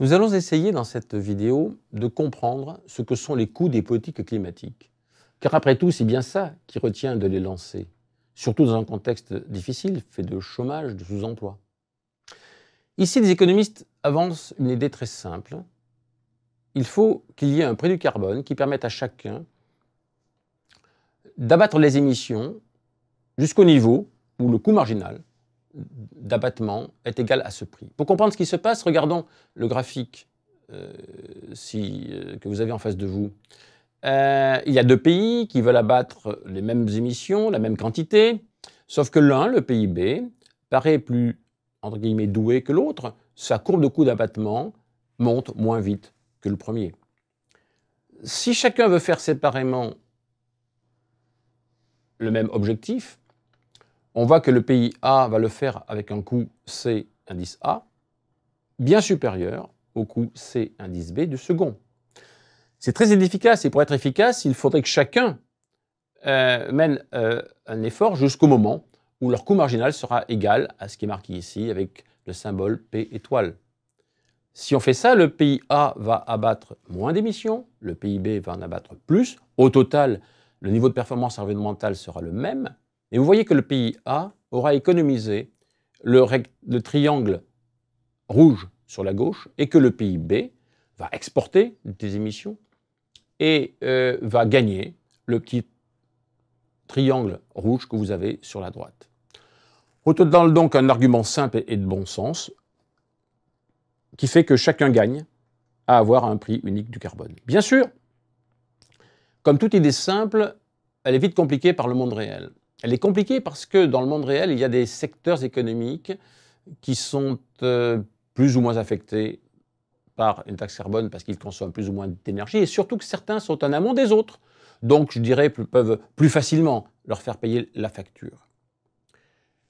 Nous allons essayer dans cette vidéo de comprendre ce que sont les coûts des politiques climatiques. Car après tout, c'est bien ça qui retient de les lancer, surtout dans un contexte difficile, fait de chômage, de sous-emploi. Ici, les économistes avancent une idée très simple. Il faut qu'il y ait un prix du carbone qui permette à chacun d'abattre les émissions jusqu'au niveau où le coût marginal d'abattement est égal à ce prix. Pour comprendre ce qui se passe, regardons le graphique euh, euh, que vous avez en face de vous. Euh, il y a deux pays qui veulent abattre les mêmes émissions, la même quantité, sauf que l'un, le PIB, paraît plus entre guillemets, doué que l'autre. Sa courbe de coût d'abattement monte moins vite que le premier. Si chacun veut faire séparément le même objectif, on voit que le pays A va le faire avec un coût C indice A bien supérieur au coût C indice B du second. C'est très inefficace et pour être efficace, il faudrait que chacun euh, mène euh, un effort jusqu'au moment où leur coût marginal sera égal à ce qui est marqué ici avec le symbole P étoile. Si on fait ça, le pays A va abattre moins d'émissions, le pays B va en abattre plus. Au total, le niveau de performance environnementale sera le même, et vous voyez que le pays A aura économisé le, triangle rouge sur la gauche et que le pays B va exporter des émissions et euh, va gagner le petit triangle rouge que vous avez sur la droite. te donc, un argument simple et de bon sens qui fait que chacun gagne à avoir un prix unique du carbone. Bien sûr, comme toute idée simple, elle est vite compliquée par le monde réel. Elle est compliquée parce que dans le monde réel, il y a des secteurs économiques qui sont euh, plus ou moins affectés par une taxe carbone parce qu'ils consomment plus ou moins d'énergie et surtout que certains sont en amont des autres. Donc, je dirais, qu'ils peuvent plus facilement leur faire payer la facture.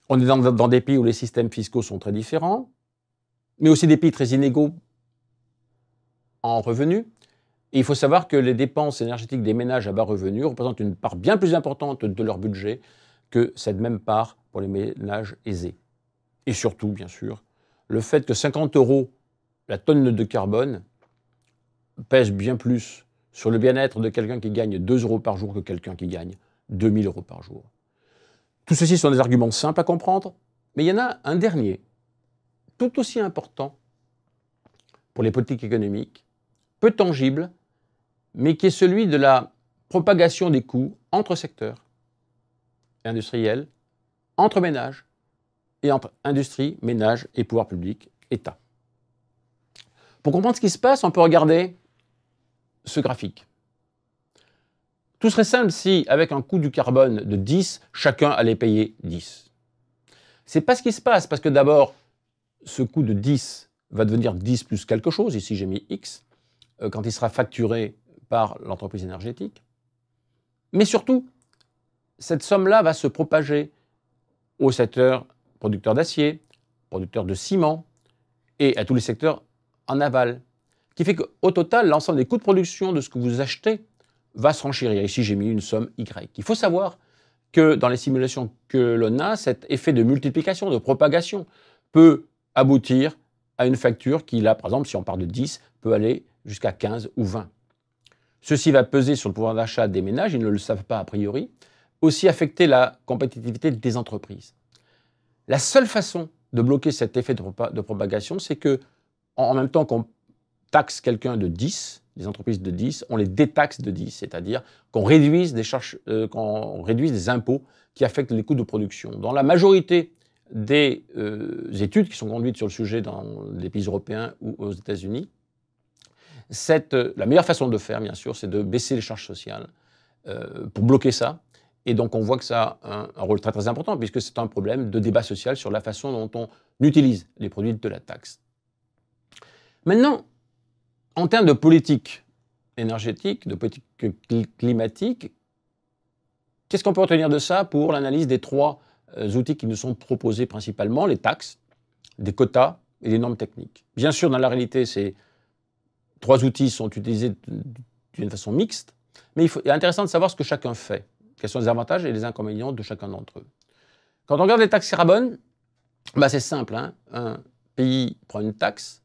On est dans, des pays où les systèmes fiscaux sont très différents, mais aussi des pays très inégaux en revenus il faut savoir que les dépenses énergétiques des ménages à bas revenus représentent une part bien plus importante de leur budget que cette même part pour les ménages aisés. Et surtout, bien sûr, le fait que 50 euros la tonne de carbone pèse bien plus sur le bien-être de quelqu'un qui gagne 2 euros par jour que quelqu'un qui gagne 2000 euros par jour. Tout ceci sont des arguments simples à comprendre, mais il y en a un dernier, tout aussi important pour les politiques économiques, peu tangible, mais qui est celui de la propagation des coûts entre secteurs industriels, entre ménages, et entre industrie, ménages et pouvoir public, État. Pour comprendre ce qui se passe, on peut regarder ce graphique. Tout serait simple si, avec un coût du carbone de 10, chacun allait payer 10. Ce n'est pas ce qui se passe, parce que d'abord, ce coût de 10 va devenir 10 plus quelque chose, ici j'ai mis X, euh, quand il sera facturé par l'entreprise énergétique. Mais surtout, cette somme-là va se propager aux secteurs producteurs d'acier, producteur de ciment et à tous les secteurs en aval. Ce qui fait qu'au total, l'ensemble des coûts de production de ce que vous achetez va se renchérir. Ici, j'ai mis une somme Y. Il faut savoir que dans les simulations que l'on a, cet effet de multiplication, de propagation, peut aboutir à une facture qui, là, par exemple, si on part de 10, peut aller jusqu'à 15 ou 20. Ceci va peser sur le pouvoir d'achat des ménages, ils ne le savent pas a priori, aussi affecter la compétitivité des entreprises. La seule façon de bloquer cet effet de, propagation, c'est que en même temps qu'on taxe quelqu'un de 10, les entreprises de 10, on les détaxe de 10, c'est-à-dire qu'on réduise des charges, euh, qu'on réduise des impôts qui affectent les coûts de production. Dans la majorité des euh, études qui sont conduites sur le sujet dans les pays européens ou aux États-Unis, euh, la meilleure façon de faire, bien sûr, c'est de baisser les charges sociales euh, pour bloquer ça. Et donc, on voit que ça a un, rôle très, très important, puisque c'est un problème de débat social sur la façon dont on utilise les produits de la taxe. Maintenant, en termes de politique énergétique, de politique climatique, qu'est-ce qu'on peut retenir de ça pour l'analyse des trois euh, outils qui nous sont proposés principalement, les taxes, des quotas et les normes techniques Bien sûr, dans la réalité, c'est trois outils sont utilisés d'une façon mixte, mais il, est intéressant de savoir ce que chacun fait, quels sont les avantages et les inconvénients de chacun d'entre eux. Quand on regarde les taxes carbone, bah c'est simple. Hein. Un pays prend une taxe,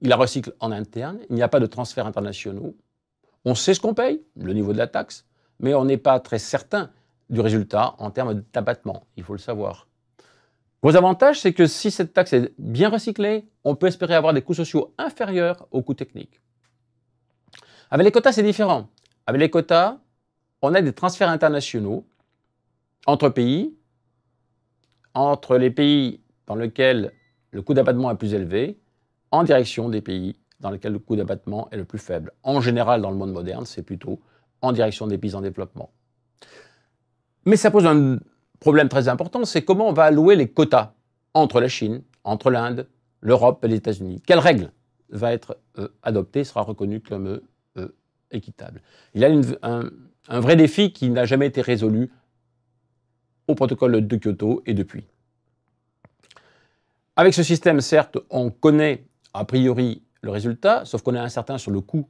il la recycle en interne, il n'y a pas de transferts internationaux. On sait ce qu'on paye, le niveau de la taxe, mais on n'est pas très certain du résultat en termes d'abattement, il faut le savoir. Gros avantages, c'est que si cette taxe est bien recyclée, on peut espérer avoir des coûts sociaux inférieurs aux coûts techniques. Avec les quotas, c'est différent. Avec les quotas, on a des transferts internationaux entre pays, entre les pays dans lesquels le coût d'abattement est plus élevé, en direction des pays dans lesquels le coût d'abattement est le plus faible. En général, dans le monde moderne, c'est plutôt en direction des pays en développement. Mais ça pose un problème très important, c'est comment on va allouer les quotas entre la Chine, entre l'Inde, l'Europe et les États-Unis. Quelle règle va être euh, adoptée, sera reconnue comme euh, équitable. Il y a un, un vrai défi qui n'a jamais été résolu au protocole de Kyoto et depuis. Avec ce système, certes, on connaît a priori le résultat, sauf qu'on est incertain sur le coût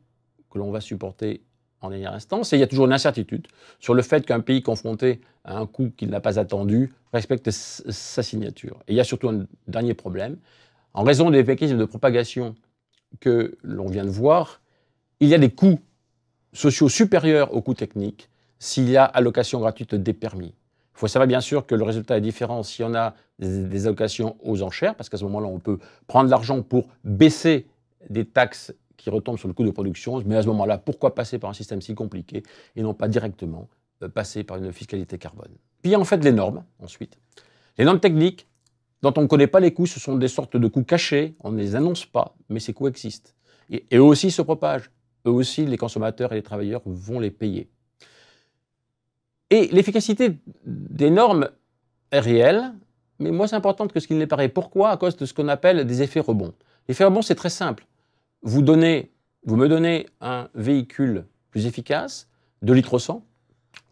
que l'on va supporter en dernière instance. Et il y a toujours une incertitude sur le fait qu'un pays confronté à un coût qu'il n'a pas attendu respecte sa signature. Et il y a surtout un dernier problème. En raison des mécanismes de propagation que l'on vient de voir, il y a des coûts sociaux supérieurs aux coûts techniques s'il y a allocation gratuite des permis. Il faut savoir bien sûr que le résultat est différent s'il y en a des allocations aux enchères, parce qu'à ce moment-là, on peut prendre l'argent pour baisser des taxes qui retombent sur le coût de production, mais à ce moment-là, pourquoi passer par un système si compliqué et non pas directement euh, passer par une fiscalité carbone Puis il y a en fait les normes, ensuite. Les normes techniques, dont on ne connaît pas les coûts, ce sont des sortes de coûts cachés, on ne les annonce pas, mais ces coûts existent. Et, et eux aussi se propagent eux aussi, les consommateurs et les travailleurs vont les payer. Et l'efficacité des normes est réelle, mais moins importante que ce qu'il n'est paraît. Pourquoi À cause de ce qu'on appelle des effets rebonds. L'effet rebond, c'est très simple. Vous, me donnez un véhicule plus efficace, 2 litres au 100,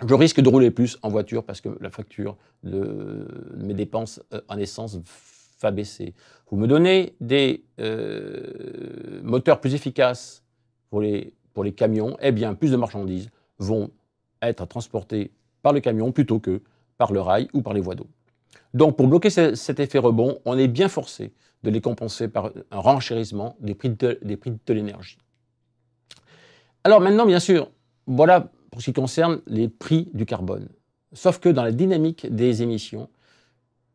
je risque de rouler plus en voiture parce que la facture de mes dépenses euh, en essence va baisser. Vous me donnez des euh, moteurs plus efficaces, pour les, camions, eh bien, plus de marchandises vont être transportées par le camion plutôt que par le rail ou par les voies d'eau. Donc, pour bloquer cet effet rebond, on est bien forcé de les compenser par un renchérissement des prix des prix de l'énergie. Alors maintenant, bien sûr, voilà pour ce qui concerne les prix du carbone. Sauf que dans la dynamique des émissions,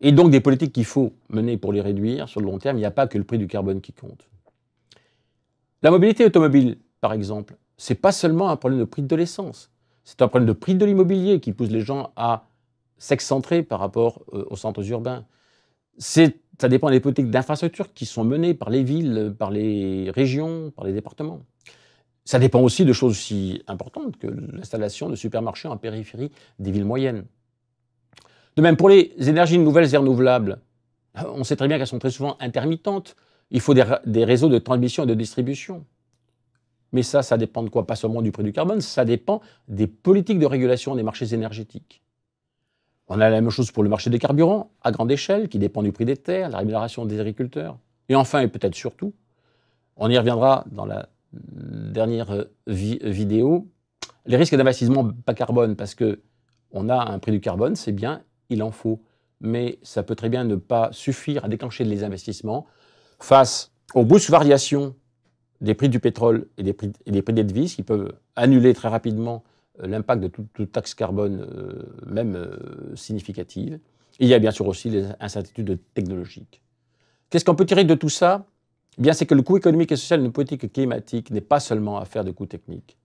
et donc des politiques qu'il faut mener pour les réduire sur le long terme, il n'y a pas que le prix du carbone qui compte. La mobilité automobile, par exemple, c'est pas seulement un problème de prix de l'essence, c'est un problème de prix de l'immobilier qui pousse les gens à s'excentrer par rapport euh, aux centres urbains. ça dépend des politiques d'infrastructures qui sont menées par les villes, par les régions, par les départements. Ça dépend aussi de choses aussi importantes que l'installation de supermarchés en périphérie des villes moyennes. De même, pour les énergies nouvelles et renouvelables, on sait très bien qu'elles sont très souvent intermittentes. Il faut des, réseaux de transmission et de distribution. Mais ça, ça dépend de quoi Pas seulement du prix du carbone, ça dépend des politiques de régulation des marchés énergétiques. On a la même chose pour le marché des carburants, à grande échelle, qui dépend du prix des terres, la rémunération des agriculteurs. Et enfin, et peut-être surtout, on y reviendra dans la dernière euh, vidéo, les risques d'investissement pas carbone, parce que on a un prix du carbone, c'est bien, il en faut. Mais ça peut très bien ne pas suffire à déclencher les investissements face aux grosses variations des prix du pétrole et des prix, des prix devises qui peuvent annuler très rapidement euh, l'impact de toute, taxe carbone, euh, même euh, significative. il y a bien sûr aussi les incertitudes technologiques. Qu'est-ce qu'on peut tirer de tout ça eh Bien, c'est que le coût économique et social d'une politique climatique n'est pas seulement affaire de coûts techniques.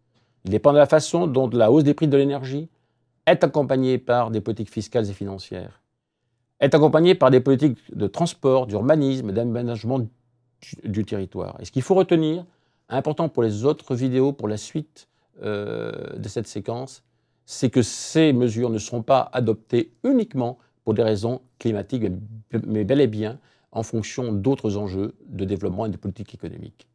Il dépend de la façon dont la hausse des prix de l'énergie est accompagnée par des politiques fiscales et financières est accompagnée par des politiques de transport, d'urbanisme, d'aménagement du, territoire. Et ce qu'il faut retenir, important pour les autres vidéos, pour la suite euh, de cette séquence, c'est que ces mesures ne seront pas adoptées uniquement pour des raisons climatiques, mais bel et bien en fonction d'autres enjeux de développement et de politique économique.